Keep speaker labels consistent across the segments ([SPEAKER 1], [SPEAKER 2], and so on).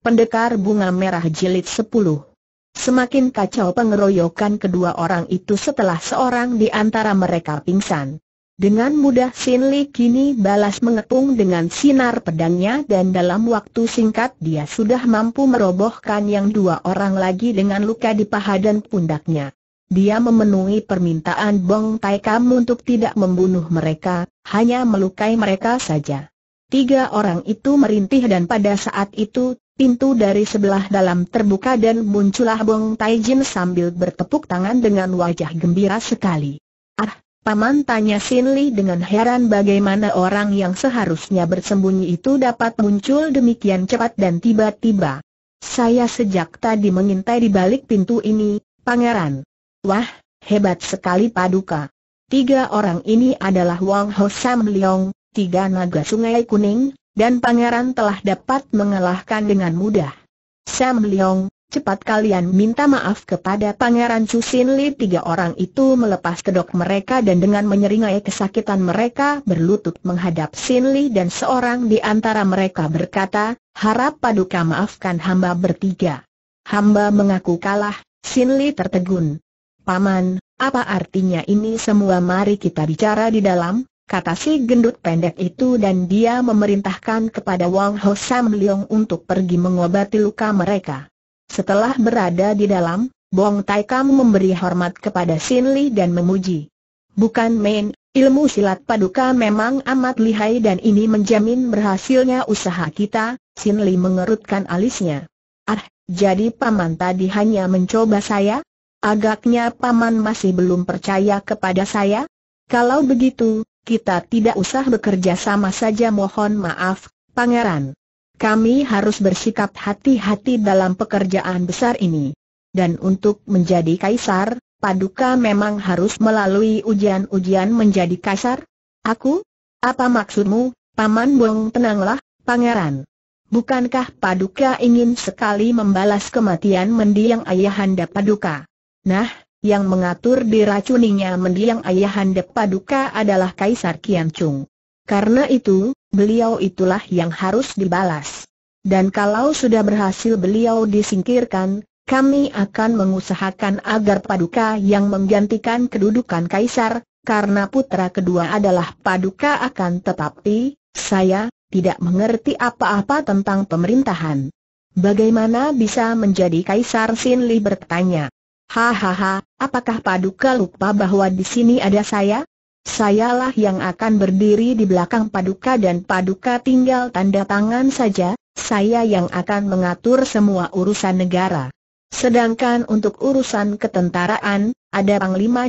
[SPEAKER 1] Pendekar Bunga Merah Jilid 10 Semakin kacau pengeroyokan kedua orang itu setelah seorang di antara mereka pingsan. Dengan mudah Sin Li kini balas mengepung dengan sinar pedangnya dan dalam waktu singkat dia sudah mampu merobohkan yang dua orang lagi dengan luka di paha dan pundaknya. Dia memenuhi permintaan Bong Tai Kam untuk tidak membunuh mereka, hanya melukai mereka saja. Tiga orang itu merintih dan pada saat itu, Pintu dari sebelah dalam terbuka dan muncullah Bong Taijin sambil bertepuk tangan dengan wajah gembira sekali. Ah, Paman tanya Sin Li dengan heran bagaimana orang yang seharusnya bersembunyi itu dapat muncul demikian cepat dan tiba-tiba. Saya sejak tadi mengintai di balik pintu ini, pangeran. Wah, hebat sekali paduka. Tiga orang ini adalah Wang Ho Sam Leong, tiga naga sungai kuning, dan pangeran telah dapat mengalahkan dengan mudah. Sam Leong, cepat kalian minta maaf kepada pangeran Sin Li tiga orang itu melepas kedok mereka dan dengan menyeringai kesakitan mereka berlutut menghadap Sin Li dan seorang di antara mereka berkata, harap paduka maafkan hamba bertiga. Hamba mengaku kalah, Sin Li tertegun. Paman, apa artinya ini semua mari kita bicara di dalam? kata si gendut pendek itu dan dia memerintahkan kepada Wang Ho Sam Leong untuk pergi mengobati luka mereka. Setelah berada di dalam, Bong Tai Kam memberi hormat kepada Sin Li dan memuji. Bukan main, ilmu silat paduka memang amat lihai dan ini menjamin berhasilnya usaha kita, Sin Li mengerutkan alisnya. Ah, jadi paman tadi hanya mencoba saya? Agaknya paman masih belum percaya kepada saya? Kalau begitu, kita tidak usah bekerja sama saja mohon maaf, pangeran. Kami harus bersikap hati-hati dalam pekerjaan besar ini. Dan untuk menjadi kaisar, Paduka memang harus melalui ujian-ujian menjadi kaisar? Aku? Apa maksudmu, Paman Buang? tenanglah, pangeran. Bukankah Paduka ingin sekali membalas kematian mendiang ayahanda Paduka? Nah, yang mengatur diracuninya mendiang ayah ayahanda paduka adalah Kaisar Kian Chung. Karena itu, beliau itulah yang harus dibalas. Dan kalau sudah berhasil beliau disingkirkan, kami akan mengusahakan agar paduka yang menggantikan kedudukan Kaisar, karena putra kedua adalah paduka akan tetapi, saya, tidak mengerti apa-apa tentang pemerintahan. Bagaimana bisa menjadi Kaisar Sinli bertanya? Hahaha, apakah Paduka lupa bahwa di sini ada saya? Sayalah yang akan berdiri di belakang Paduka dan Paduka tinggal tanda tangan saja, saya yang akan mengatur semua urusan negara. Sedangkan untuk urusan ketentaraan, ada Panglima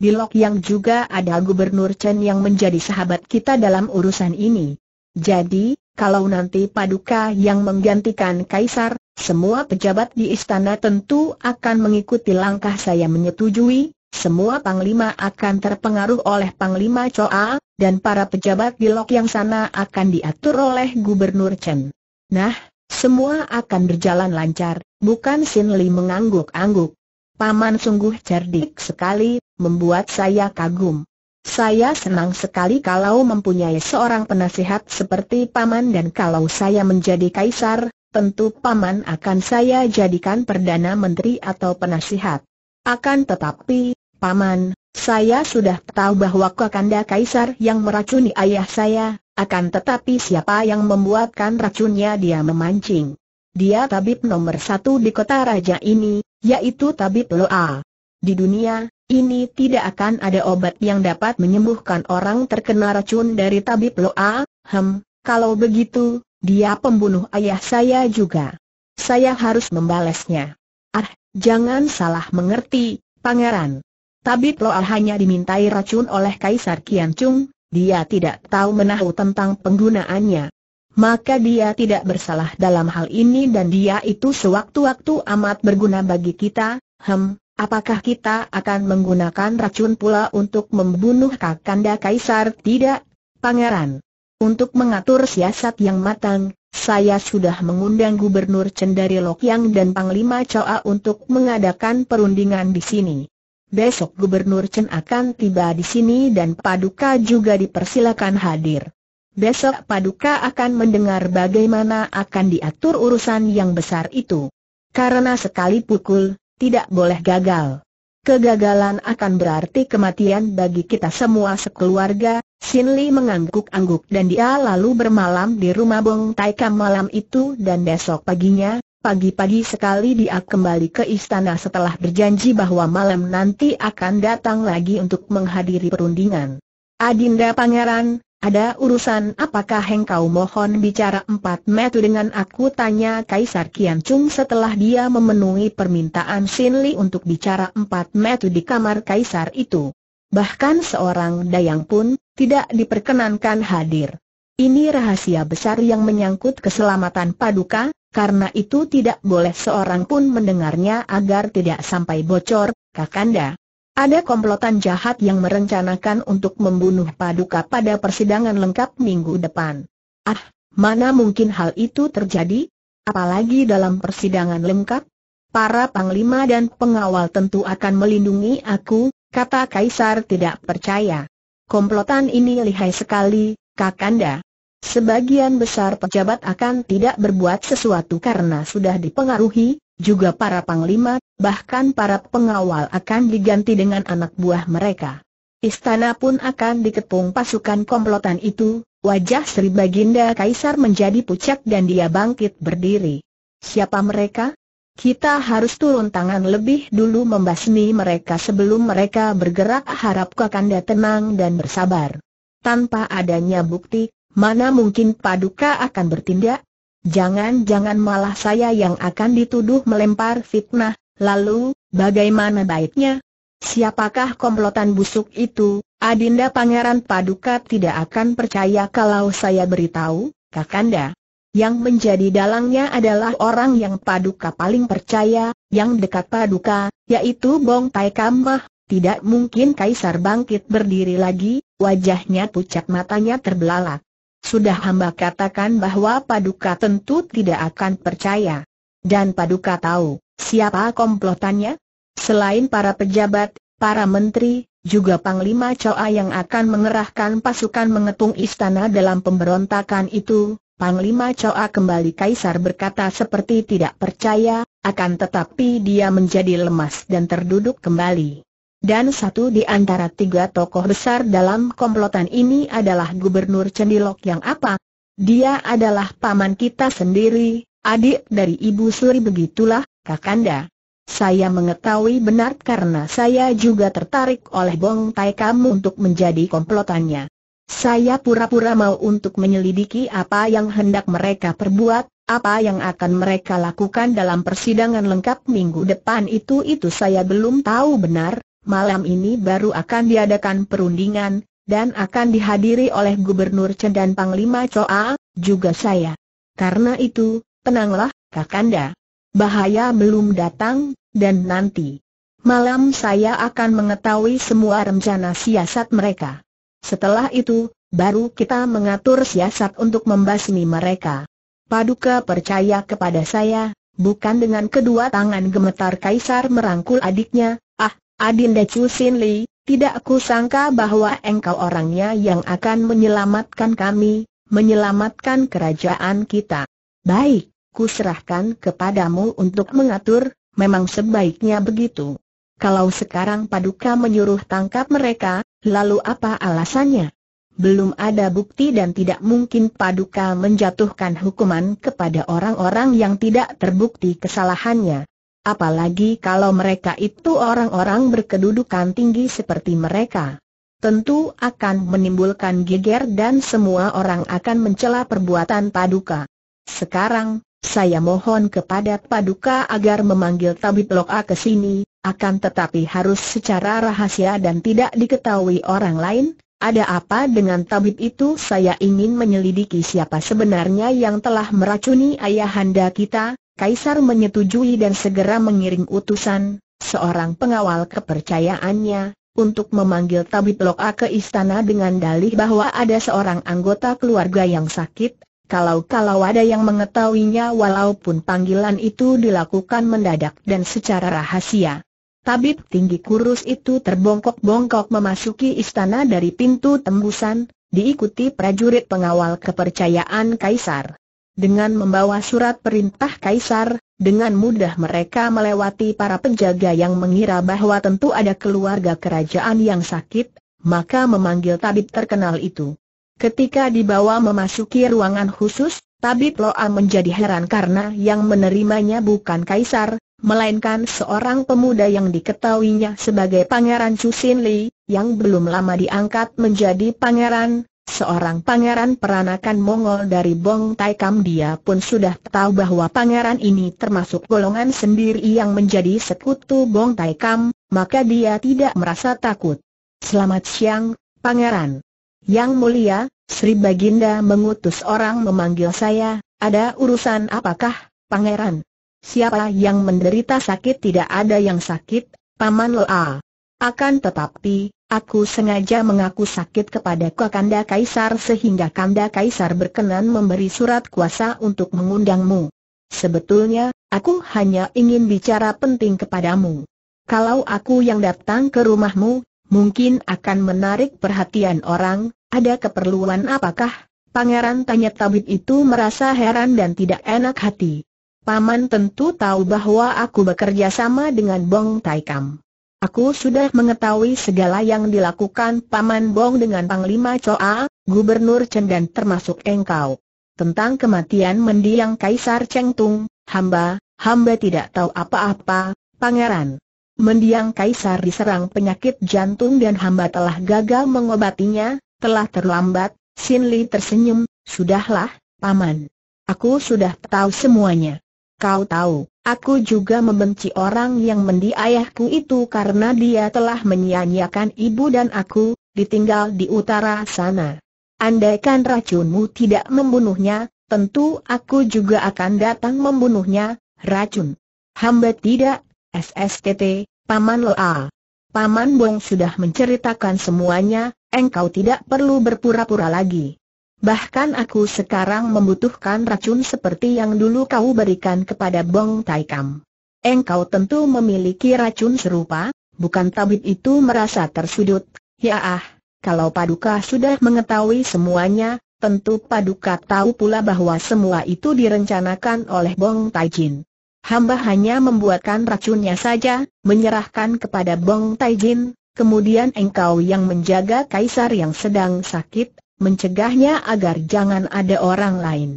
[SPEAKER 1] Di lok yang juga ada Gubernur Chen yang menjadi sahabat kita dalam urusan ini. Jadi, kalau nanti Paduka yang menggantikan Kaisar, semua pejabat di istana tentu akan mengikuti langkah saya menyetujui, semua panglima akan terpengaruh oleh panglima Choa, dan para pejabat di Lok yang sana akan diatur oleh Gubernur Chen. Nah, semua akan berjalan lancar, bukan Sin Li mengangguk-angguk. Paman sungguh cerdik sekali, membuat saya kagum. Saya senang sekali kalau mempunyai seorang penasihat seperti paman dan kalau saya menjadi kaisar, tentu Paman akan saya jadikan Perdana Menteri atau penasihat. Akan tetapi, Paman, saya sudah tahu bahwa Kakanda Kaisar yang meracuni ayah saya, akan tetapi siapa yang membuatkan racunnya dia memancing. Dia tabib nomor satu di kota raja ini, yaitu tabib Loa. Di dunia, ini tidak akan ada obat yang dapat menyembuhkan orang terkena racun dari tabib Loa, hem, kalau begitu, dia pembunuh ayah saya juga. Saya harus membalasnya. Ah, jangan salah mengerti, pangeran. Tabib Loal hanya dimintai racun oleh Kaisar Kian Chung, dia tidak tahu menahu tentang penggunaannya. Maka dia tidak bersalah dalam hal ini dan dia itu sewaktu-waktu amat berguna bagi kita, hem, apakah kita akan menggunakan racun pula untuk membunuh Kakanda Kaisar? Tidak, pangeran. Untuk mengatur siasat yang matang, saya sudah mengundang Gubernur Cendari Lokyang dan Panglima Coa untuk mengadakan perundingan di sini. Besok Gubernur Chen akan tiba di sini dan Paduka juga dipersilakan hadir. Besok Paduka akan mendengar bagaimana akan diatur urusan yang besar itu. Karena sekali pukul, tidak boleh gagal. Kegagalan akan berarti kematian bagi kita semua sekeluarga, Sin Li mengangguk-angguk dan dia lalu bermalam di rumah Bong Taika malam itu dan besok paginya, pagi-pagi sekali dia kembali ke istana setelah berjanji bahwa malam nanti akan datang lagi untuk menghadiri perundingan. Adinda Pangeran, ada urusan apakah engkau mohon bicara empat metu dengan aku tanya Kaisar Kian Chung setelah dia memenuhi permintaan Sin Li untuk bicara empat metu di kamar Kaisar itu. Bahkan seorang dayang pun tidak diperkenankan hadir. Ini rahasia besar yang menyangkut keselamatan paduka, karena itu tidak boleh seorang pun mendengarnya agar tidak sampai bocor, Kakanda. Ada komplotan jahat yang merencanakan untuk membunuh paduka pada persidangan lengkap minggu depan. Ah, mana mungkin hal itu terjadi? Apalagi dalam persidangan lengkap? Para panglima dan pengawal tentu akan melindungi aku, kata Kaisar tidak percaya. Komplotan ini lihai sekali, Kakanda. Sebagian besar pejabat akan tidak berbuat sesuatu karena sudah dipengaruhi, juga para panglima, bahkan para pengawal akan diganti dengan anak buah mereka. Istana pun akan dikepung pasukan komplotan itu, wajah Sri Baginda Kaisar menjadi pucat dan dia bangkit berdiri. Siapa mereka? Kita harus turun tangan lebih dulu membasmi mereka sebelum mereka bergerak harap Kakanda tenang dan bersabar. Tanpa adanya bukti, mana mungkin Paduka akan bertindak? Jangan-jangan malah saya yang akan dituduh melempar fitnah, lalu, bagaimana baiknya? Siapakah komplotan busuk itu? Adinda Pangeran Paduka tidak akan percaya kalau saya beritahu, Kakanda. Yang menjadi dalangnya adalah orang yang Paduka paling percaya, yang dekat Paduka, yaitu Bong Tai Kamah. Tidak mungkin Kaisar bangkit berdiri lagi, wajahnya pucat matanya terbelalak. Sudah hamba katakan bahwa Paduka tentu tidak akan percaya. Dan Paduka tahu, siapa komplotannya? Selain para pejabat, para menteri, juga Panglima Choa yang akan mengerahkan pasukan mengetung istana dalam pemberontakan itu, Panglima Coa kembali Kaisar berkata seperti tidak percaya, akan tetapi dia menjadi lemas dan terduduk kembali. Dan satu di antara tiga tokoh besar dalam komplotan ini adalah Gubernur Cendilok yang apa? Dia adalah paman kita sendiri, adik dari Ibu Suri begitulah, Kakanda. Saya mengetahui benar karena saya juga tertarik oleh Bong Tai Kam untuk menjadi komplotannya. Saya pura-pura mau untuk menyelidiki apa yang hendak mereka perbuat, apa yang akan mereka lakukan dalam persidangan lengkap minggu depan itu-itu saya belum tahu benar, malam ini baru akan diadakan perundingan, dan akan dihadiri oleh Gubernur Chen dan Panglima Choa, juga saya. Karena itu, tenanglah, Kakanda. Bahaya belum datang, dan nanti malam saya akan mengetahui semua rencana siasat mereka. Setelah itu, baru kita mengatur siasat untuk membasmi mereka. Paduka percaya kepada saya, bukan dengan kedua tangan gemetar Kaisar merangkul adiknya, ah, Adinda Chu Sin Li, tidak aku sangka bahwa engkau orangnya yang akan menyelamatkan kami, menyelamatkan kerajaan kita. Baik, kuserahkan kepadamu untuk mengatur, memang sebaiknya begitu. Kalau sekarang Paduka menyuruh tangkap mereka, lalu apa alasannya? Belum ada bukti dan tidak mungkin Paduka menjatuhkan hukuman kepada orang-orang yang tidak terbukti kesalahannya. Apalagi kalau mereka itu orang-orang berkedudukan tinggi seperti mereka. Tentu akan menimbulkan geger dan semua orang akan mencela perbuatan Paduka. Sekarang, saya mohon kepada Paduka agar memanggil Tabib Loka ke sini, akan tetapi harus secara rahasia dan tidak diketahui orang lain. Ada apa dengan tabib itu? Saya ingin menyelidiki siapa sebenarnya yang telah meracuni ayahanda kita. Kaisar menyetujui dan segera mengirim utusan, seorang pengawal kepercayaannya, untuk memanggil tabib Loka ke istana dengan dalih bahwa ada seorang anggota keluarga yang sakit. Kalau-kalau ada yang mengetahuinya walaupun panggilan itu dilakukan mendadak dan secara rahasia. Tabib tinggi kurus itu terbongkok-bongkok memasuki istana dari pintu tembusan, diikuti prajurit pengawal kepercayaan Kaisar. Dengan membawa surat perintah Kaisar, dengan mudah mereka melewati para penjaga yang mengira bahwa tentu ada keluarga kerajaan yang sakit, maka memanggil tabib terkenal itu. Ketika dibawa memasuki ruangan khusus, tabib Loa menjadi heran karena yang menerimanya bukan Kaisar, melainkan seorang pemuda yang diketahuinya sebagai Pangeran Sin Li, yang belum lama diangkat menjadi pangeran, seorang pangeran peranakan Mongol dari Bong Kam dia pun sudah tahu bahwa pangeran ini termasuk golongan sendiri yang menjadi sekutu Bong Kam, maka dia tidak merasa takut. Selamat siang, pangeran. Yang mulia, Sri Baginda mengutus orang memanggil saya, ada urusan apakah, pangeran? Siapa yang menderita sakit tidak ada yang sakit, Paman Loa. Akan tetapi, aku sengaja mengaku sakit kepada Kakanda Kaisar sehingga Kanda Kaisar berkenan memberi surat kuasa untuk mengundangmu. Sebetulnya, aku hanya ingin bicara penting kepadamu. Kalau aku yang datang ke rumahmu, mungkin akan menarik perhatian orang, ada keperluan apakah? Pangeran tanya tabib itu merasa heran dan tidak enak hati. Paman tentu tahu bahwa aku bekerja sama dengan Bong Taikam. Aku sudah mengetahui segala yang dilakukan Paman Bong dengan Panglima Choa, Gubernur Chen dan termasuk engkau. Tentang kematian mendiang Kaisar Cheng Tung, hamba, hamba tidak tahu apa-apa, pangeran. Mendiang Kaisar diserang penyakit jantung dan hamba telah gagal mengobatinya, telah terlambat, Sin Li tersenyum, sudahlah, Paman. Aku sudah tahu semuanya. Kau tahu, aku juga membenci orang yang mendi ayahku itu karena dia telah menyia-nyiakan ibu dan aku, ditinggal di utara sana. Andaikan racunmu tidak membunuhnya, tentu aku juga akan datang membunuhnya, racun. Hamba tidak, SSTT, Paman Loa. Paman Bong sudah menceritakan semuanya, engkau tidak perlu berpura-pura lagi. Bahkan aku sekarang membutuhkan racun seperti yang dulu kau berikan kepada Bong Taikam. Engkau tentu memiliki racun serupa, bukan tabib itu merasa tersudut. Ya ah, kalau Paduka sudah mengetahui semuanya, tentu Paduka tahu pula bahwa semua itu direncanakan oleh Bong Taijin. Hamba hanya membuatkan racunnya saja, menyerahkan kepada Bong Taijin, kemudian engkau yang menjaga kaisar yang sedang sakit, mencegahnya agar jangan ada orang lain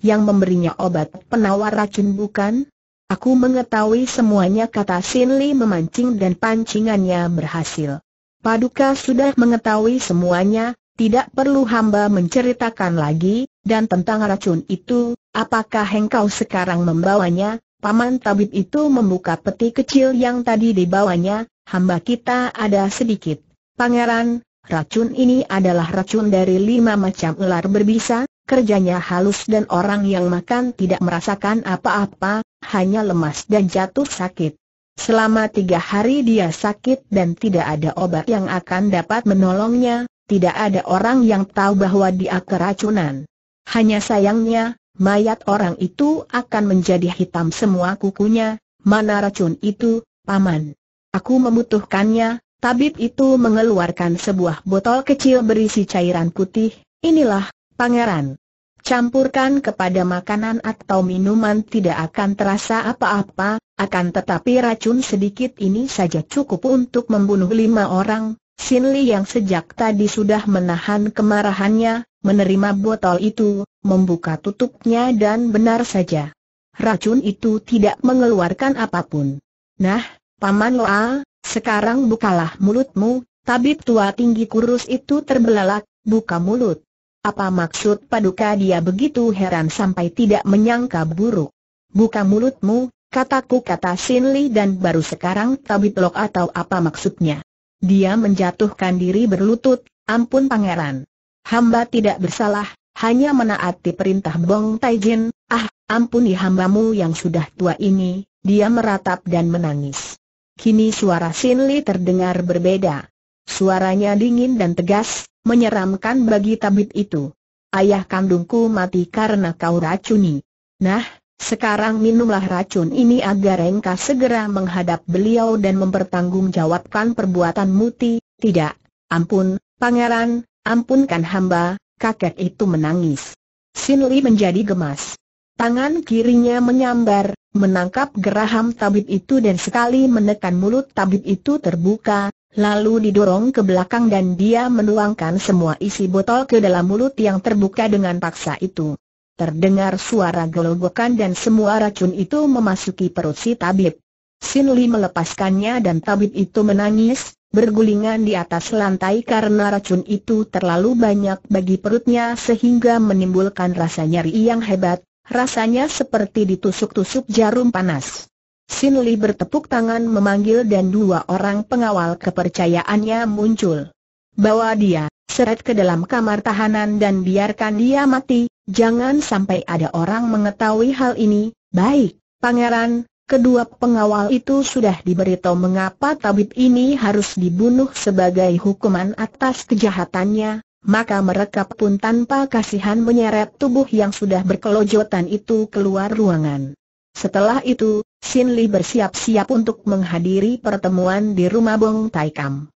[SPEAKER 1] yang memberinya obat penawar racun bukan? Aku mengetahui semuanya kata Sin Li memancing dan pancingannya berhasil. Paduka sudah mengetahui semuanya, tidak perlu hamba menceritakan lagi, dan tentang racun itu, apakah engkau sekarang membawanya? Paman tabib itu membuka peti kecil yang tadi dibawanya, hamba kita ada sedikit. Pangeran, Racun ini adalah racun dari lima macam ular berbisa, kerjanya halus dan orang yang makan tidak merasakan apa-apa, hanya lemas dan jatuh sakit. Selama tiga hari dia sakit dan tidak ada obat yang akan dapat menolongnya, tidak ada orang yang tahu bahwa dia keracunan. Hanya sayangnya, mayat orang itu akan menjadi hitam semua kukunya, mana racun itu, paman. Aku membutuhkannya, tabib itu mengeluarkan sebuah botol kecil berisi cairan putih, inilah, pangeran. Campurkan kepada makanan atau minuman tidak akan terasa apa-apa, akan tetapi racun sedikit ini saja cukup untuk membunuh lima orang. Sin Li yang sejak tadi sudah menahan kemarahannya, menerima botol itu, membuka tutupnya dan benar saja. Racun itu tidak mengeluarkan apapun. Nah, Paman Loa, sekarang bukalah mulutmu, tabib tua tinggi kurus itu terbelalak, buka mulut. Apa maksud paduka dia begitu heran sampai tidak menyangka buruk. Buka mulutmu, kataku kata Sin Li dan baru sekarang tabib lok atau apa maksudnya. Dia menjatuhkan diri berlutut, ampun pangeran. Hamba tidak bersalah, hanya menaati perintah Bong Taijin, ah, ampuni hambamu yang sudah tua ini, dia meratap dan menangis. Kini suara Sinli terdengar berbeda. Suaranya dingin dan tegas, menyeramkan bagi tabib itu. Ayah kandungku mati karena kau racuni. Nah, sekarang minumlah racun ini agar engkau segera menghadap beliau dan mempertanggungjawabkan perbuatan muti. Tidak, ampun, pangeran, ampunkan hamba, kakek itu menangis. Sinli menjadi gemas. Tangan kirinya menyambar, menangkap geraham tabib itu dan sekali menekan mulut tabib itu terbuka, lalu didorong ke belakang dan dia menuangkan semua isi botol ke dalam mulut yang terbuka dengan paksa itu. Terdengar suara gelogokan dan semua racun itu memasuki perut si tabib. Sin Li melepaskannya dan tabib itu menangis, bergulingan di atas lantai karena racun itu terlalu banyak bagi perutnya sehingga menimbulkan rasa nyeri yang hebat, rasanya seperti ditusuk-tusuk jarum panas. Sin Li bertepuk tangan memanggil dan dua orang pengawal kepercayaannya muncul. Bawa dia, seret ke dalam kamar tahanan dan biarkan dia mati, jangan sampai ada orang mengetahui hal ini. Baik, pangeran, kedua pengawal itu sudah diberitahu mengapa tabib ini harus dibunuh sebagai hukuman atas kejahatannya, maka mereka pun tanpa kasihan menyeret tubuh yang sudah berkelojotan itu keluar ruangan. Setelah itu, Sin Li bersiap-siap untuk menghadiri pertemuan di rumah Bong Taikam.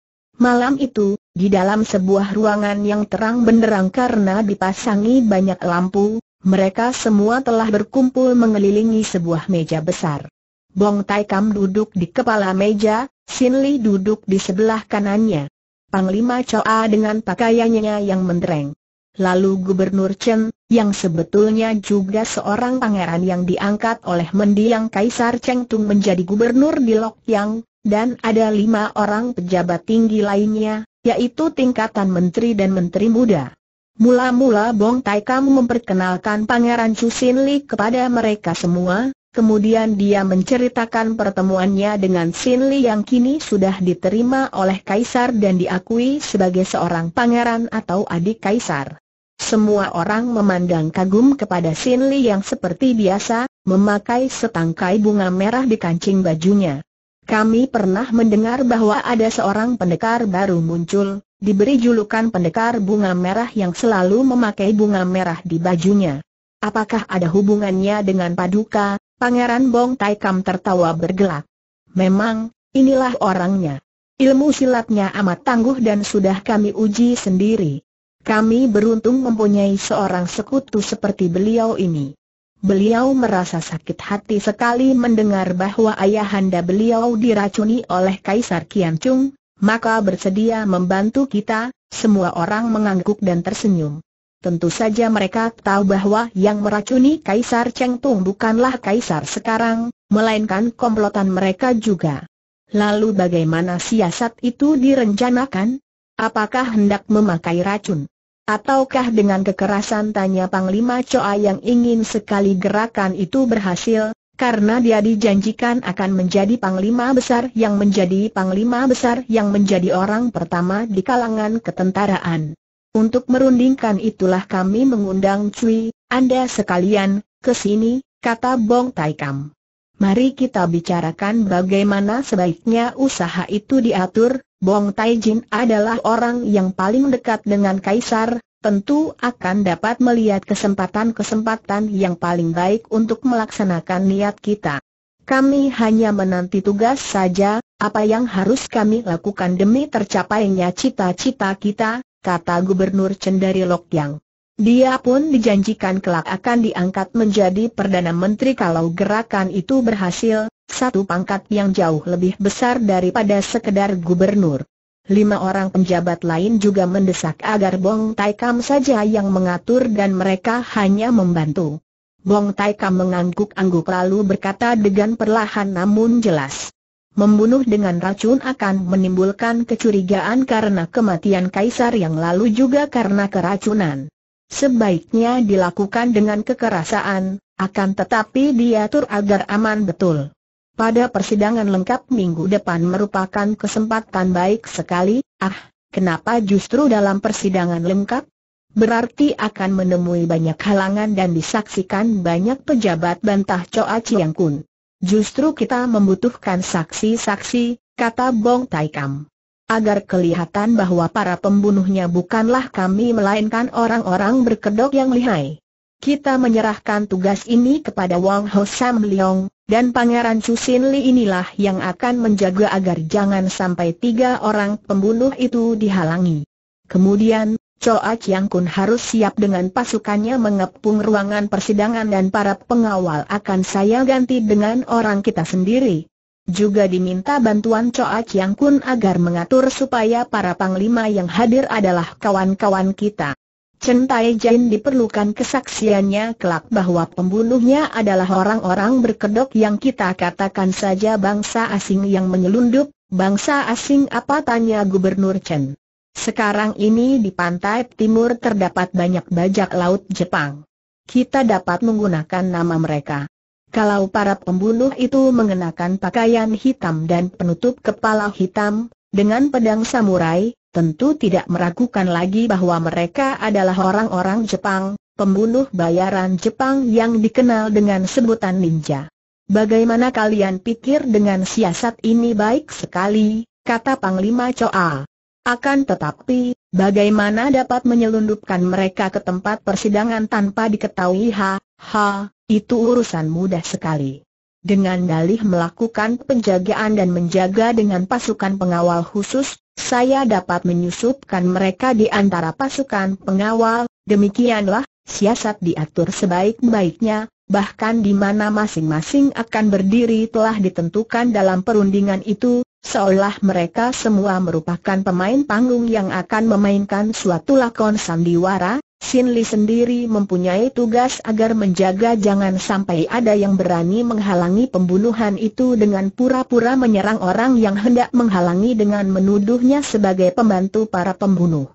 [SPEAKER 1] Malam itu, di dalam sebuah ruangan yang terang benderang karena dipasangi banyak lampu, mereka semua telah berkumpul mengelilingi sebuah meja besar. Bong Taikam duduk di kepala meja, Sin Li duduk di sebelah kanannya. Panglima coa dengan pakaiannya yang mendereng. Lalu Gubernur Chen, yang sebetulnya juga seorang pangeran yang diangkat oleh mendiang Kaisar Cheng Tung menjadi gubernur di Lokyang, dan ada lima orang pejabat tinggi lainnya, yaitu tingkatan menteri dan menteri muda. Mula-mula Bong Tai Kam memperkenalkan Pangeran Chu Sin Li kepada mereka semua, Kemudian dia menceritakan pertemuannya dengan Sin Li yang kini sudah diterima oleh Kaisar dan diakui sebagai seorang pangeran atau adik Kaisar. Semua orang memandang kagum kepada Sin Li yang seperti biasa, memakai setangkai bunga merah di kancing bajunya. Kami pernah mendengar bahwa ada seorang pendekar baru muncul, diberi julukan pendekar bunga merah yang selalu memakai bunga merah di bajunya. Apakah ada hubungannya dengan Paduka, Pangeran Bong Taikam tertawa bergelak. Memang, inilah orangnya. Ilmu silatnya amat tangguh dan sudah kami uji sendiri. Kami beruntung mempunyai seorang sekutu seperti beliau ini. Beliau merasa sakit hati sekali mendengar bahwa ayahanda beliau diracuni oleh Kaisar Kian Chung, maka bersedia membantu kita, semua orang mengangguk dan tersenyum. Tentu saja mereka tahu bahwa yang meracuni Kaisar Cheng Tung bukanlah Kaisar sekarang, melainkan komplotan mereka juga. Lalu bagaimana siasat itu direncanakan? Apakah hendak memakai racun? Ataukah dengan kekerasan tanya Panglima Choa yang ingin sekali gerakan itu berhasil, karena dia dijanjikan akan menjadi panglima besar yang menjadi panglima besar yang menjadi orang pertama di kalangan ketentaraan. Untuk merundingkan itulah kami mengundang Cui, Anda sekalian, ke sini, kata Bong Taikam. Mari kita bicarakan bagaimana sebaiknya usaha itu diatur, Bong Taijin adalah orang yang paling dekat dengan Kaisar, tentu akan dapat melihat kesempatan-kesempatan yang paling baik untuk melaksanakan niat kita. Kami hanya menanti tugas saja, apa yang harus kami lakukan demi tercapainya cita-cita kita, kata Gubernur Cendari Lokyang. Dia pun dijanjikan kelak akan diangkat menjadi Perdana Menteri kalau gerakan itu berhasil, satu pangkat yang jauh lebih besar daripada sekedar gubernur. Lima orang penjabat lain juga mendesak agar Bong Taikam saja yang mengatur dan mereka hanya membantu. Bong Taikam mengangguk-angguk lalu berkata dengan perlahan namun jelas membunuh dengan racun akan menimbulkan kecurigaan karena kematian kaisar yang lalu juga karena keracunan. Sebaiknya dilakukan dengan kekerasan, akan tetapi diatur agar aman betul. Pada persidangan lengkap minggu depan merupakan kesempatan baik sekali, ah, kenapa justru dalam persidangan lengkap? Berarti akan menemui banyak halangan dan disaksikan banyak pejabat bantah Coa kun. Justru kita membutuhkan saksi-saksi, kata Bong Taikam. Agar kelihatan bahwa para pembunuhnya bukanlah kami melainkan orang-orang berkedok yang lihai. Kita menyerahkan tugas ini kepada Wang Ho Sam Leong, dan Pangeran Sin Li inilah yang akan menjaga agar jangan sampai tiga orang pembunuh itu dihalangi. Kemudian, Choa Chiang Kun harus siap dengan pasukannya mengepung ruangan persidangan dan para pengawal akan saya ganti dengan orang kita sendiri. Juga diminta bantuan Choa Chiang Kun agar mengatur supaya para panglima yang hadir adalah kawan-kawan kita. Chen Tai Jin diperlukan kesaksiannya kelak bahwa pembunuhnya adalah orang-orang berkedok yang kita katakan saja bangsa asing yang menyelundup, bangsa asing apa tanya Gubernur Chen. Sekarang ini di pantai timur terdapat banyak bajak laut Jepang. Kita dapat menggunakan nama mereka. Kalau para pembunuh itu mengenakan pakaian hitam dan penutup kepala hitam, dengan pedang samurai, tentu tidak meragukan lagi bahwa mereka adalah orang-orang Jepang, pembunuh bayaran Jepang yang dikenal dengan sebutan ninja. Bagaimana kalian pikir dengan siasat ini baik sekali, kata Panglima Choa. Akan tetapi, bagaimana dapat menyelundupkan mereka ke tempat persidangan tanpa diketahui ha, ha, itu urusan mudah sekali. Dengan dalih melakukan penjagaan dan menjaga dengan pasukan pengawal khusus, saya dapat menyusupkan mereka di antara pasukan pengawal, demikianlah, siasat diatur sebaik-baiknya, bahkan di mana masing-masing akan berdiri telah ditentukan dalam perundingan itu, Seolah mereka semua merupakan pemain panggung yang akan memainkan suatu lakon sandiwara, Sin Li sendiri mempunyai tugas agar menjaga jangan sampai ada yang berani menghalangi pembunuhan itu dengan pura-pura menyerang orang yang hendak menghalangi dengan menuduhnya sebagai pembantu para pembunuh.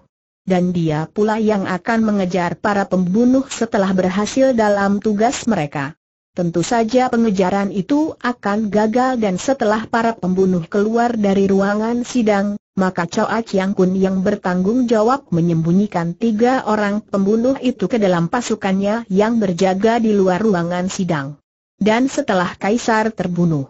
[SPEAKER 1] Dan dia pula yang akan mengejar para pembunuh setelah berhasil dalam tugas mereka. Tentu saja pengejaran itu akan gagal dan setelah para pembunuh keluar dari ruangan sidang, maka Choa Chiang Kun yang bertanggung jawab menyembunyikan tiga orang pembunuh itu ke dalam pasukannya yang berjaga di luar ruangan sidang. Dan setelah Kaisar terbunuh,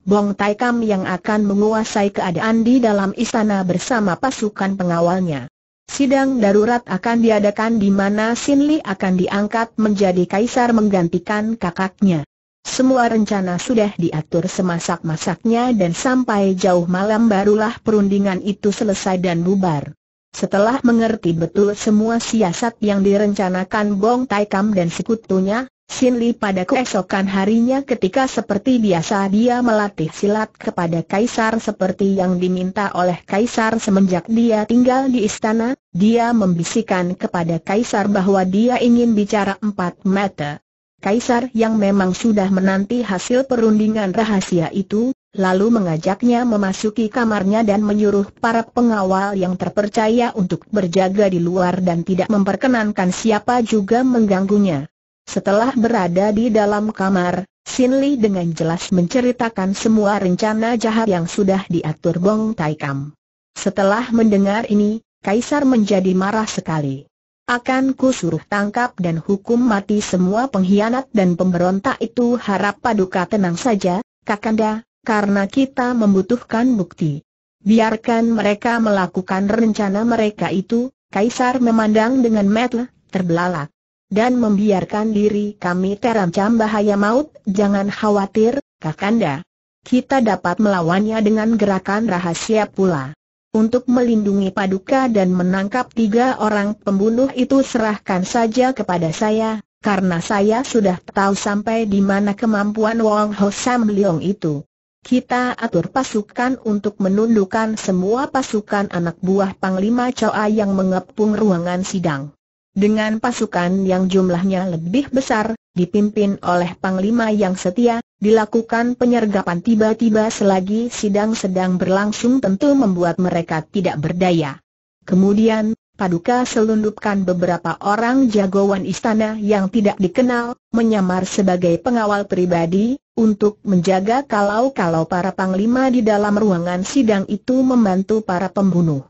[SPEAKER 1] Bong Tai Kam yang akan menguasai keadaan di dalam istana bersama pasukan pengawalnya. Sidang darurat akan diadakan di mana Sin Li akan diangkat menjadi kaisar menggantikan kakaknya. Semua rencana sudah diatur semasak-masaknya dan sampai jauh malam barulah perundingan itu selesai dan bubar. Setelah mengerti betul semua siasat yang direncanakan Bong Taikam dan sekutunya, Sin Li pada keesokan harinya ketika seperti biasa dia melatih silat kepada Kaisar seperti yang diminta oleh Kaisar semenjak dia tinggal di istana, dia membisikkan kepada Kaisar bahwa dia ingin bicara empat mata. Kaisar yang memang sudah menanti hasil perundingan rahasia itu, lalu mengajaknya memasuki kamarnya dan menyuruh para pengawal yang terpercaya untuk berjaga di luar dan tidak memperkenankan siapa juga mengganggunya. Setelah berada di dalam kamar, Sin Li dengan jelas menceritakan semua rencana jahat yang sudah diatur Bong Taikam. Setelah mendengar ini, Kaisar menjadi marah sekali. Akan ku suruh tangkap dan hukum mati semua pengkhianat dan pemberontak itu harap paduka tenang saja, Kakanda, karena kita membutuhkan bukti. Biarkan mereka melakukan rencana mereka itu, Kaisar memandang dengan metel, terbelalak dan membiarkan diri kami terancam bahaya maut, jangan khawatir, Kakanda. Kita dapat melawannya dengan gerakan rahasia pula. Untuk melindungi Paduka dan menangkap tiga orang pembunuh itu serahkan saja kepada saya, karena saya sudah tahu sampai di mana kemampuan Wong Ho Sam Leong itu. Kita atur pasukan untuk menundukkan semua pasukan anak buah Panglima Choa yang mengepung ruangan sidang. Dengan pasukan yang jumlahnya lebih besar, dipimpin oleh Panglima yang setia, dilakukan penyergapan tiba-tiba selagi sidang sedang berlangsung tentu membuat mereka tidak berdaya. Kemudian, Paduka selundupkan beberapa orang jagoan istana yang tidak dikenal, menyamar sebagai pengawal pribadi, untuk menjaga kalau-kalau para panglima di dalam ruangan sidang itu membantu para pembunuh.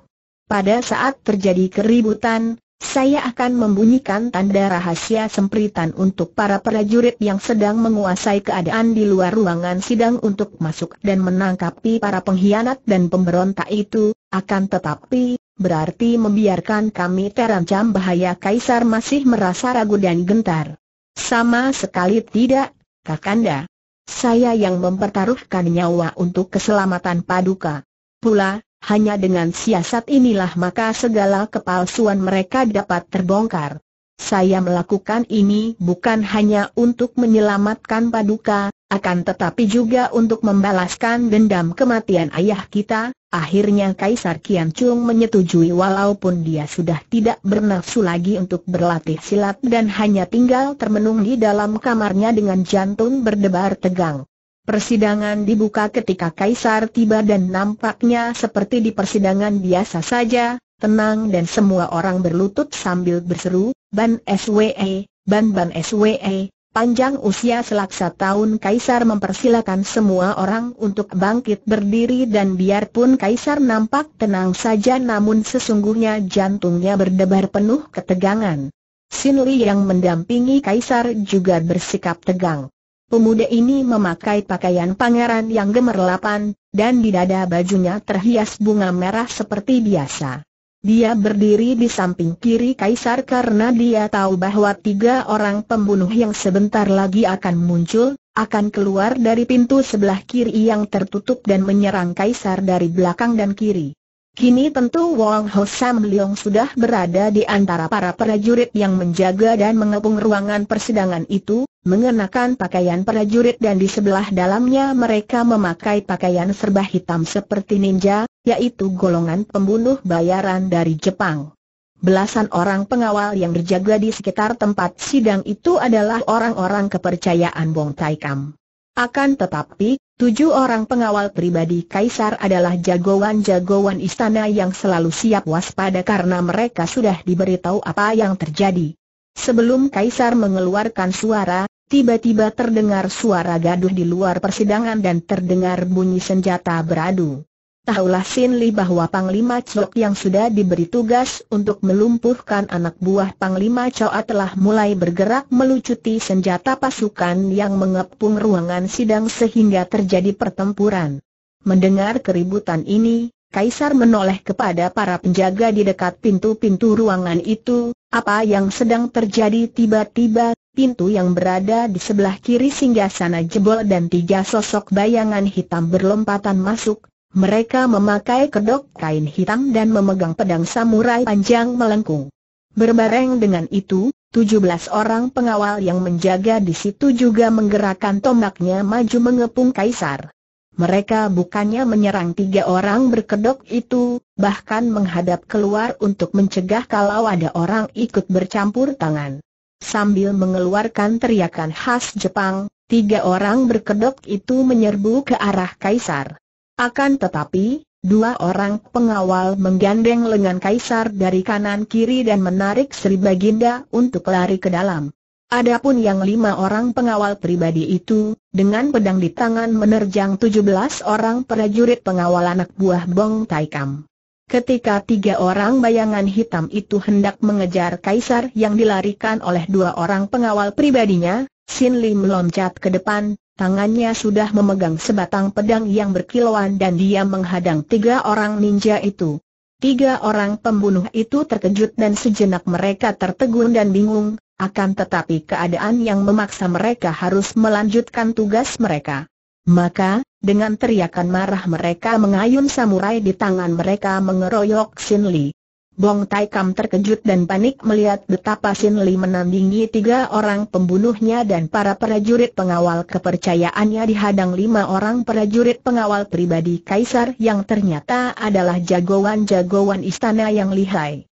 [SPEAKER 1] Pada saat terjadi keributan, saya akan membunyikan tanda rahasia sempritan untuk para prajurit yang sedang menguasai keadaan di luar ruangan sidang untuk masuk dan menangkapi para pengkhianat dan pemberontak itu, akan tetapi, berarti membiarkan kami terancam bahaya Kaisar masih merasa ragu dan gentar. Sama sekali tidak, Kakanda. Saya yang mempertaruhkan nyawa untuk keselamatan Paduka. Pula, hanya dengan siasat inilah maka segala kepalsuan mereka dapat terbongkar. Saya melakukan ini bukan hanya untuk menyelamatkan Paduka, akan tetapi juga untuk membalaskan dendam kematian ayah kita. Akhirnya Kaisar Kian Chung menyetujui walaupun dia sudah tidak bernafsu lagi untuk berlatih silat dan hanya tinggal termenung di dalam kamarnya dengan jantung berdebar tegang. Persidangan dibuka ketika Kaisar tiba dan nampaknya seperti di persidangan biasa saja, tenang dan semua orang berlutut sambil berseru, Ban SWE, Ban Ban SWE, panjang usia selaksa tahun Kaisar mempersilakan semua orang untuk bangkit berdiri dan biarpun Kaisar nampak tenang saja namun sesungguhnya jantungnya berdebar penuh ketegangan. Sin Li yang mendampingi Kaisar juga bersikap tegang. Pemuda ini memakai pakaian pangeran yang gemerlapan, dan di dada bajunya terhias bunga merah seperti biasa. Dia berdiri di samping kiri kaisar karena dia tahu bahwa tiga orang pembunuh yang sebentar lagi akan muncul, akan keluar dari pintu sebelah kiri yang tertutup dan menyerang kaisar dari belakang dan kiri. Kini tentu Wong Ho Sam Leong sudah berada di antara para prajurit yang menjaga dan mengepung ruangan persidangan itu, mengenakan pakaian prajurit dan di sebelah dalamnya mereka memakai pakaian serba hitam seperti ninja, yaitu golongan pembunuh bayaran dari Jepang. Belasan orang pengawal yang berjaga di sekitar tempat sidang itu adalah orang-orang kepercayaan Bong Taikam. Akan tetapi, tujuh orang pengawal pribadi Kaisar adalah jagoan-jagoan istana yang selalu siap waspada karena mereka sudah diberitahu apa yang terjadi. Sebelum Kaisar mengeluarkan suara, Tiba-tiba terdengar suara gaduh di luar persidangan dan terdengar bunyi senjata beradu. Tahulah Sin Li bahwa Panglima Chok yang sudah diberi tugas untuk melumpuhkan anak buah Panglima Choa telah mulai bergerak melucuti senjata pasukan yang mengepung ruangan sidang sehingga terjadi pertempuran. Mendengar keributan ini, Kaisar menoleh kepada para penjaga di dekat pintu-pintu ruangan itu, apa yang sedang terjadi tiba-tiba pintu yang berada di sebelah kiri singgah sana jebol dan tiga sosok bayangan hitam berlompatan masuk. Mereka memakai kedok kain hitam dan memegang pedang samurai panjang melengkung. Berbareng dengan itu, 17 orang pengawal yang menjaga di situ juga menggerakkan tombaknya maju mengepung kaisar. Mereka bukannya menyerang tiga orang berkedok itu, bahkan menghadap keluar untuk mencegah kalau ada orang ikut bercampur tangan. Sambil mengeluarkan teriakan khas Jepang, tiga orang berkedok itu menyerbu ke arah Kaisar. Akan tetapi, dua orang pengawal menggandeng lengan Kaisar dari kanan kiri dan menarik Sri Baginda untuk lari ke dalam. Adapun yang lima orang pengawal pribadi itu, dengan pedang di tangan menerjang belas orang prajurit pengawal anak buah Bong Taikam. Ketika tiga orang bayangan hitam itu hendak mengejar kaisar yang dilarikan oleh dua orang pengawal pribadinya, Sin Lim meloncat ke depan, tangannya sudah memegang sebatang pedang yang berkilauan dan dia menghadang tiga orang ninja itu. Tiga orang pembunuh itu terkejut dan sejenak mereka tertegun dan bingung, akan tetapi keadaan yang memaksa mereka harus melanjutkan tugas mereka. Maka, dengan teriakan marah mereka mengayun samurai di tangan mereka mengeroyok Sin Li. Bong Tai Kam terkejut dan panik melihat betapa Sin Li menandingi tiga orang pembunuhnya dan para prajurit pengawal kepercayaannya dihadang lima orang prajurit pengawal pribadi Kaisar yang ternyata adalah jagoan-jagoan istana yang lihai.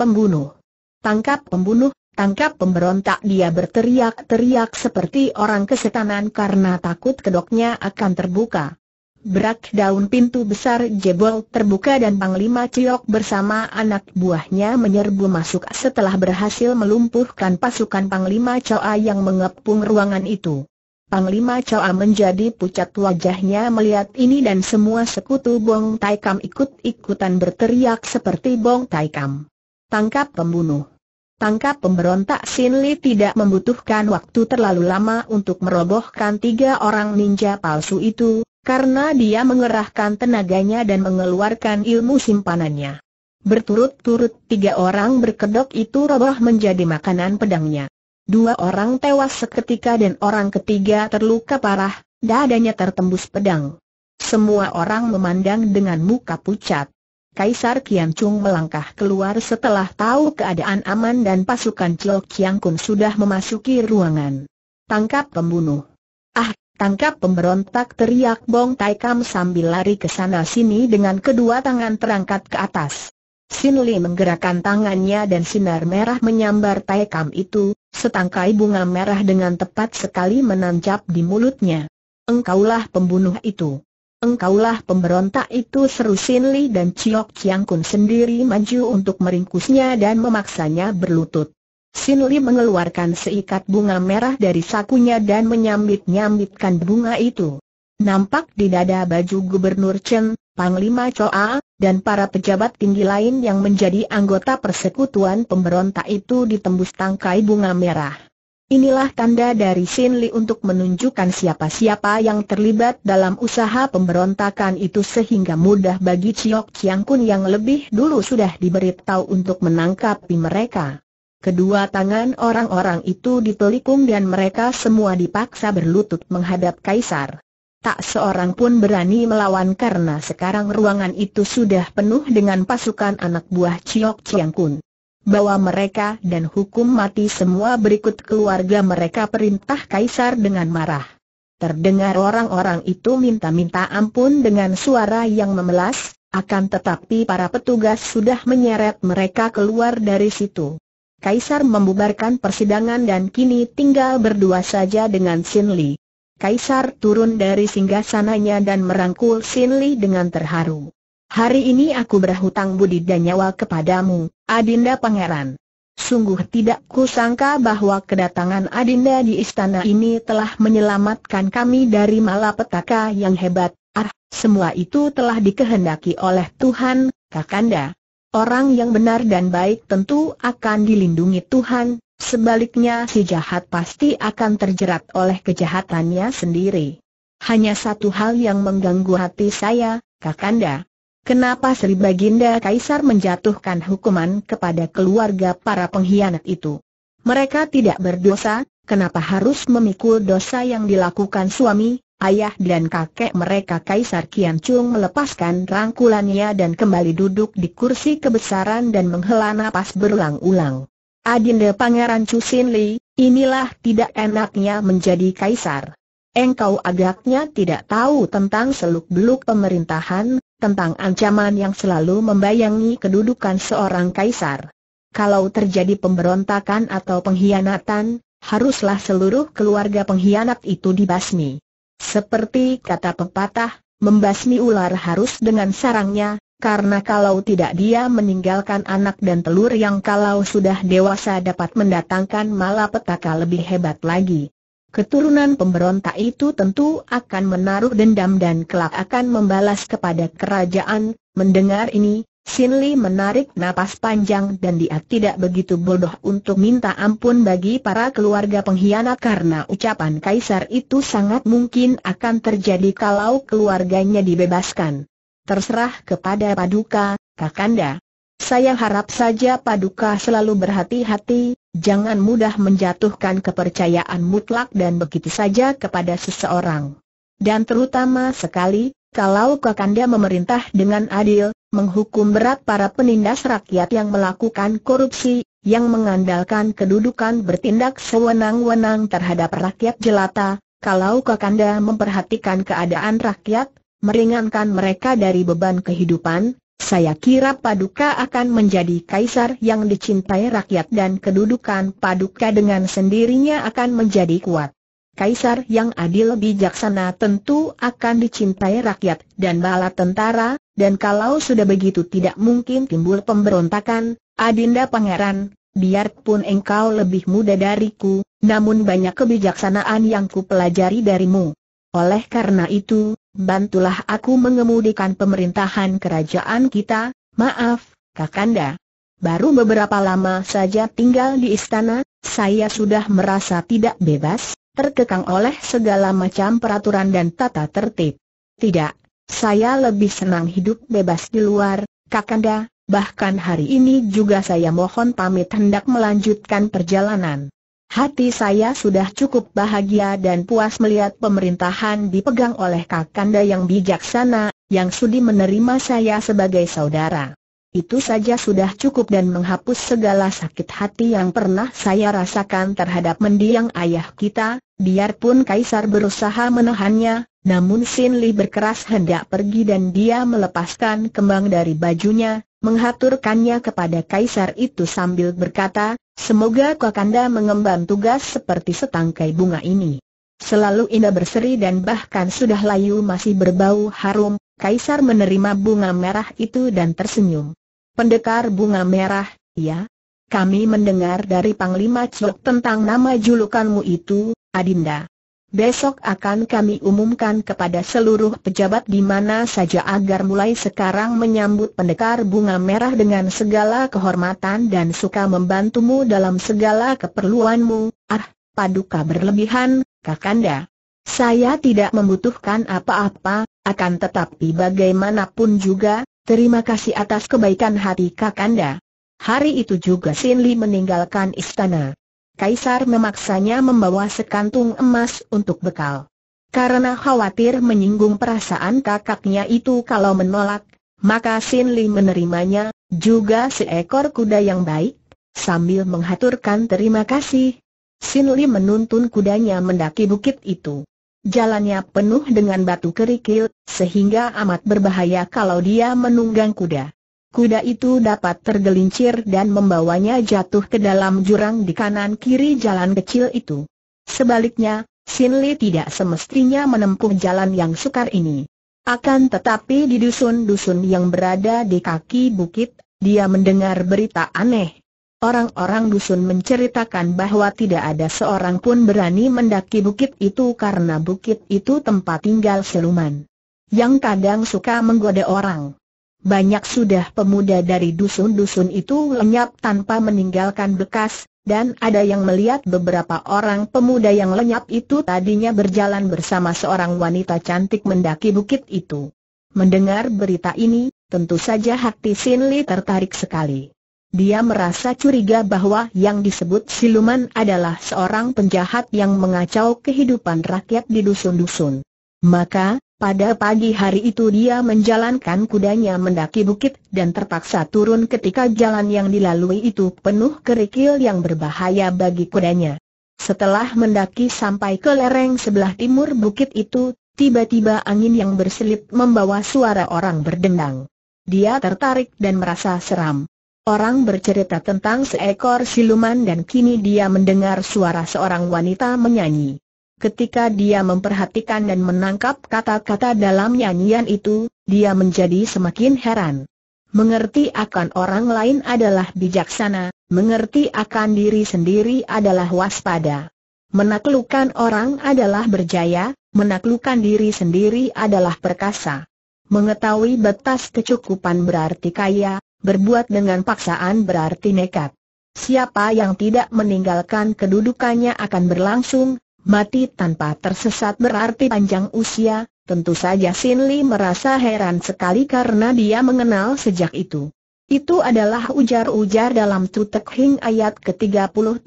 [SPEAKER 1] Pembunuh. Tangkap pembunuh, Tangkap pemberontak dia berteriak-teriak seperti orang kesetanan karena takut kedoknya akan terbuka. Berak daun pintu besar jebol terbuka dan Panglima Ciok bersama anak buahnya menyerbu masuk setelah berhasil melumpuhkan pasukan Panglima Coa yang mengepung ruangan itu. Panglima Coa menjadi pucat wajahnya melihat ini dan semua sekutu Bong Taikam ikut-ikutan berteriak seperti Bong Taikam. Tangkap pembunuh. Tangkap pemberontak Sin Li tidak membutuhkan waktu terlalu lama untuk merobohkan tiga orang ninja palsu itu, karena dia mengerahkan tenaganya dan mengeluarkan ilmu simpanannya. Berturut-turut tiga orang berkedok itu roboh menjadi makanan pedangnya. Dua orang tewas seketika dan orang ketiga terluka parah, dadanya tertembus pedang. Semua orang memandang dengan muka pucat. Kaisar Kian Chung melangkah keluar setelah tahu keadaan aman dan pasukan Chok Kian Kun sudah memasuki ruangan. Tangkap pembunuh. Ah, tangkap pemberontak teriak Bong Tai Kam sambil lari ke sana sini dengan kedua tangan terangkat ke atas. Sin Li menggerakkan tangannya dan sinar merah menyambar Tai Kam itu, setangkai bunga merah dengan tepat sekali menancap di mulutnya. Engkaulah pembunuh itu. Engkaulah pemberontak itu seru Sin Li dan Chiok Chiang Kun sendiri maju untuk meringkusnya dan memaksanya berlutut. Sin Li mengeluarkan seikat bunga merah dari sakunya dan menyambit-nyambitkan bunga itu. Nampak di dada baju Gubernur Chen, Panglima Choa, dan para pejabat tinggi lain yang menjadi anggota persekutuan pemberontak itu ditembus tangkai bunga merah. Inilah tanda dari Sin Li untuk menunjukkan siapa-siapa yang terlibat dalam usaha pemberontakan itu sehingga mudah bagi Chiok Chiang Kun yang lebih dulu sudah diberitahu untuk menangkapi mereka. Kedua tangan orang-orang itu ditelikung dan mereka semua dipaksa berlutut menghadap Kaisar. Tak seorang pun berani melawan karena sekarang ruangan itu sudah penuh dengan pasukan anak buah Chiok Chiang Kun bawa mereka dan hukum mati semua berikut keluarga mereka perintah kaisar dengan marah. Terdengar orang-orang itu minta-minta ampun dengan suara yang memelas, akan tetapi para petugas sudah menyeret mereka keluar dari situ. Kaisar membubarkan persidangan dan kini tinggal berdua saja dengan Sin Li. Kaisar turun dari singgasananya dan merangkul Sin Li dengan terharu. Hari ini aku berhutang budi dan nyawa kepadamu, Adinda Pangeran. Sungguh tidak kusangka bahwa kedatangan Adinda di istana ini telah menyelamatkan kami dari malapetaka yang hebat. Ah, semua itu telah dikehendaki oleh Tuhan, Kakanda. Orang yang benar dan baik tentu akan dilindungi Tuhan, sebaliknya si jahat pasti akan terjerat oleh kejahatannya sendiri. Hanya satu hal yang mengganggu hati saya, Kakanda. Kenapa Sri Baginda Kaisar menjatuhkan hukuman kepada keluarga para pengkhianat itu? Mereka tidak berdosa, kenapa harus memikul dosa yang dilakukan suami, ayah dan kakek mereka Kaisar Kian Chung melepaskan rangkulannya dan kembali duduk di kursi kebesaran dan menghela napas berulang-ulang. Adinda Pangeran Cusin Li, inilah tidak enaknya menjadi Kaisar. Engkau agaknya tidak tahu tentang seluk-beluk pemerintahan, tentang ancaman yang selalu membayangi kedudukan seorang kaisar. Kalau terjadi pemberontakan atau pengkhianatan, haruslah seluruh keluarga pengkhianat itu dibasmi. Seperti kata pepatah, membasmi ular harus dengan sarangnya, karena kalau tidak dia meninggalkan anak dan telur yang kalau sudah dewasa dapat mendatangkan malapetaka lebih hebat lagi. Keturunan pemberontak itu tentu akan menaruh dendam dan kelak akan membalas kepada kerajaan. Mendengar ini, Sin Li menarik napas panjang dan dia tidak begitu bodoh untuk minta ampun bagi para keluarga pengkhianat karena ucapan kaisar itu sangat mungkin akan terjadi kalau keluarganya dibebaskan. Terserah kepada Paduka, Kakanda. Saya harap saja Paduka selalu berhati-hati, jangan mudah menjatuhkan kepercayaan mutlak dan begitu saja kepada seseorang. Dan terutama sekali, kalau Kakanda memerintah dengan adil, menghukum berat para penindas rakyat yang melakukan korupsi, yang mengandalkan kedudukan bertindak sewenang-wenang terhadap rakyat jelata, kalau Kakanda memperhatikan keadaan rakyat, meringankan mereka dari beban kehidupan, saya kira Paduka akan menjadi kaisar yang dicintai rakyat dan kedudukan Paduka dengan sendirinya akan menjadi kuat. Kaisar yang adil bijaksana tentu akan dicintai rakyat dan bala tentara, dan kalau sudah begitu tidak mungkin timbul pemberontakan, Adinda Pangeran, biarpun engkau lebih muda dariku, namun banyak kebijaksanaan yang kupelajari darimu. Oleh karena itu, bantulah aku mengemudikan pemerintahan kerajaan kita, maaf, Kakanda. Baru beberapa lama saja tinggal di istana, saya sudah merasa tidak bebas, terkekang oleh segala macam peraturan dan tata tertib. Tidak, saya lebih senang hidup bebas di luar, Kakanda, bahkan hari ini juga saya mohon pamit hendak melanjutkan perjalanan. Hati saya sudah cukup bahagia dan puas melihat pemerintahan dipegang oleh Kakanda yang bijaksana, yang sudi menerima saya sebagai saudara. Itu saja sudah cukup dan menghapus segala sakit hati yang pernah saya rasakan terhadap mendiang ayah kita, biarpun Kaisar berusaha menahannya, namun Sin Li berkeras hendak pergi dan dia melepaskan kembang dari bajunya, menghaturkannya kepada Kaisar itu sambil berkata, Semoga Kakanda mengemban tugas seperti setangkai bunga ini. Selalu indah berseri dan bahkan sudah layu masih berbau harum, Kaisar menerima bunga merah itu dan tersenyum. Pendekar bunga merah, ya? Kami mendengar dari Panglima Cok tentang nama julukanmu itu, Adinda. Besok akan kami umumkan kepada seluruh pejabat di mana saja agar mulai sekarang menyambut pendekar bunga merah dengan segala kehormatan dan suka membantumu dalam segala keperluanmu. Ah, paduka berlebihan, Kakanda. Saya tidak membutuhkan apa-apa, akan tetapi bagaimanapun juga, terima kasih atas kebaikan hati Kakanda. Hari itu juga Sin meninggalkan istana. Kaisar memaksanya membawa sekantung emas untuk bekal. Karena khawatir menyinggung perasaan kakaknya itu kalau menolak, maka Sin Li menerimanya, juga seekor kuda yang baik, sambil menghaturkan terima kasih. Sin Li menuntun kudanya mendaki bukit itu. Jalannya penuh dengan batu kerikil, sehingga amat berbahaya kalau dia menunggang kuda kuda itu dapat tergelincir dan membawanya jatuh ke dalam jurang di kanan-kiri jalan kecil itu. Sebaliknya, Sin Li tidak semestinya menempuh jalan yang sukar ini. Akan tetapi di dusun-dusun yang berada di kaki bukit, dia mendengar berita aneh. Orang-orang dusun menceritakan bahwa tidak ada seorang pun berani mendaki bukit itu karena bukit itu tempat tinggal siluman. Yang kadang suka menggoda orang banyak sudah pemuda dari dusun-dusun itu lenyap tanpa meninggalkan bekas, dan ada yang melihat beberapa orang pemuda yang lenyap itu tadinya berjalan bersama seorang wanita cantik mendaki bukit itu. Mendengar berita ini, tentu saja hati Sin Li tertarik sekali. Dia merasa curiga bahwa yang disebut siluman adalah seorang penjahat yang mengacau kehidupan rakyat di dusun-dusun. Maka, pada pagi hari itu dia menjalankan kudanya mendaki bukit dan terpaksa turun ketika jalan yang dilalui itu penuh kerikil yang berbahaya bagi kudanya. Setelah mendaki sampai ke lereng sebelah timur bukit itu, tiba-tiba angin yang berselip membawa suara orang berdendang. Dia tertarik dan merasa seram. Orang bercerita tentang seekor siluman dan kini dia mendengar suara seorang wanita menyanyi. Ketika dia memperhatikan dan menangkap kata-kata dalam nyanyian itu, dia menjadi semakin heran. Mengerti akan orang lain adalah bijaksana, mengerti akan diri sendiri adalah waspada. Menaklukkan orang adalah berjaya, menaklukkan diri sendiri adalah perkasa. Mengetahui batas kecukupan berarti kaya, berbuat dengan paksaan berarti nekat. Siapa yang tidak meninggalkan kedudukannya akan berlangsung Mati tanpa tersesat berarti panjang usia, tentu saja Sin Li merasa heran sekali karena dia mengenal sejak itu. Itu adalah ujar-ujar dalam Tutek Hing ayat ke-33.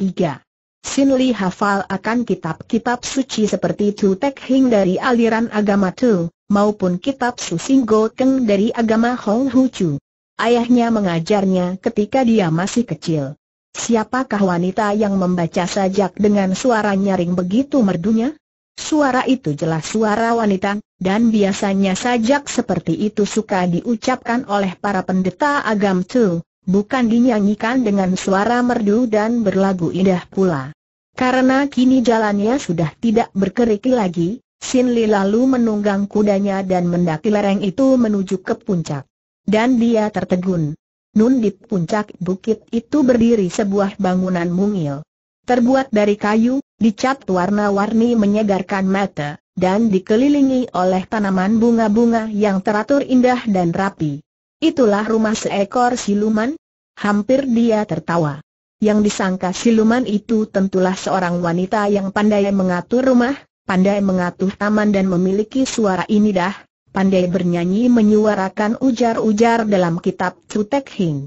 [SPEAKER 1] Sin Li hafal akan kitab-kitab suci seperti Tutek Hing dari aliran agama Tu, maupun kitab Susing Go Keng dari agama Hong Hu Chu. Ayahnya mengajarnya ketika dia masih kecil. Siapakah wanita yang membaca sajak dengan suara nyaring begitu merdunya? Suara itu jelas suara wanita, dan biasanya sajak seperti itu suka diucapkan oleh para pendeta agam tu, bukan dinyanyikan dengan suara merdu dan berlagu indah pula. Karena kini jalannya sudah tidak berkeriki lagi, Sin Li lalu menunggang kudanya dan mendaki lereng itu menuju ke puncak. Dan dia tertegun. Nun di puncak bukit itu berdiri sebuah bangunan mungil. Terbuat dari kayu, dicat warna-warni menyegarkan mata, dan dikelilingi oleh tanaman bunga-bunga yang teratur indah dan rapi. Itulah rumah seekor siluman? Hampir dia tertawa. Yang disangka siluman itu tentulah seorang wanita yang pandai mengatur rumah, pandai mengatur taman dan memiliki suara ini dah pandai bernyanyi menyuarakan ujar-ujar dalam kitab Cutek Hing.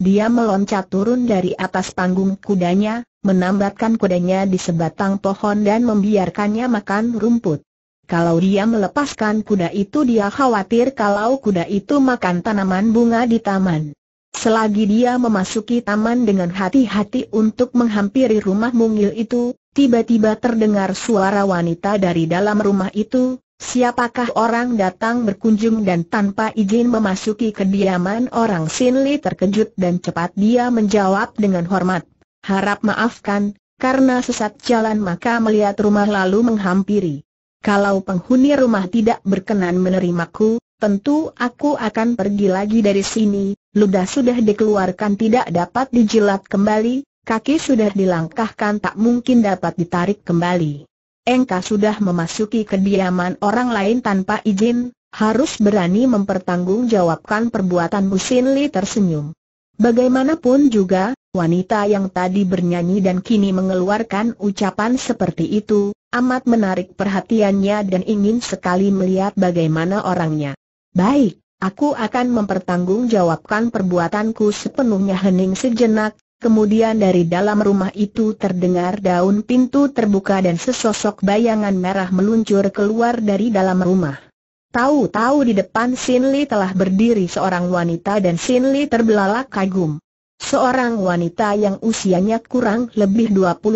[SPEAKER 1] Dia meloncat turun dari atas panggung kudanya, menambatkan kudanya di sebatang pohon dan membiarkannya makan rumput. Kalau dia melepaskan kuda itu dia khawatir kalau kuda itu makan tanaman bunga di taman. Selagi dia memasuki taman dengan hati-hati untuk menghampiri rumah mungil itu, tiba-tiba terdengar suara wanita dari dalam rumah itu, Siapakah orang datang berkunjung dan tanpa izin memasuki kediaman orang Sinli terkejut dan cepat dia menjawab dengan hormat. Harap maafkan, karena sesat jalan maka melihat rumah lalu menghampiri. Kalau penghuni rumah tidak berkenan menerimaku, tentu aku akan pergi lagi dari sini. Ludah sudah dikeluarkan tidak dapat dijilat kembali, kaki sudah dilangkahkan tak mungkin dapat ditarik kembali engkau sudah memasuki kediaman orang lain tanpa izin, harus berani mempertanggungjawabkan perbuatanmu Sin Li tersenyum. Bagaimanapun juga, wanita yang tadi bernyanyi dan kini mengeluarkan ucapan seperti itu, amat menarik perhatiannya dan ingin sekali melihat bagaimana orangnya. Baik, aku akan mempertanggungjawabkan perbuatanku sepenuhnya hening sejenak, Kemudian dari dalam rumah itu terdengar daun pintu terbuka dan sesosok bayangan merah meluncur keluar dari dalam rumah. Tahu-tahu di depan Sin Li telah berdiri seorang wanita dan Sin Li terbelalak kagum. Seorang wanita yang usianya kurang lebih 25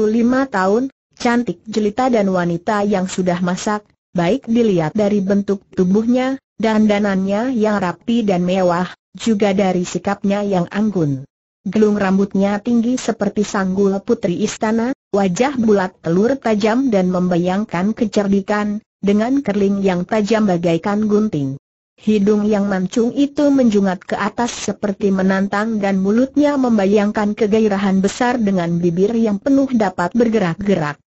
[SPEAKER 1] tahun, cantik jelita dan wanita yang sudah masak, baik dilihat dari bentuk tubuhnya, dandanannya yang rapi dan mewah, juga dari sikapnya yang anggun. Gelung rambutnya tinggi seperti sanggul putri istana, wajah bulat telur tajam dan membayangkan kecerdikan, dengan kerling yang tajam bagaikan gunting. Hidung yang mancung itu menjungat ke atas seperti menantang dan mulutnya membayangkan kegairahan besar dengan bibir yang penuh dapat bergerak-gerak.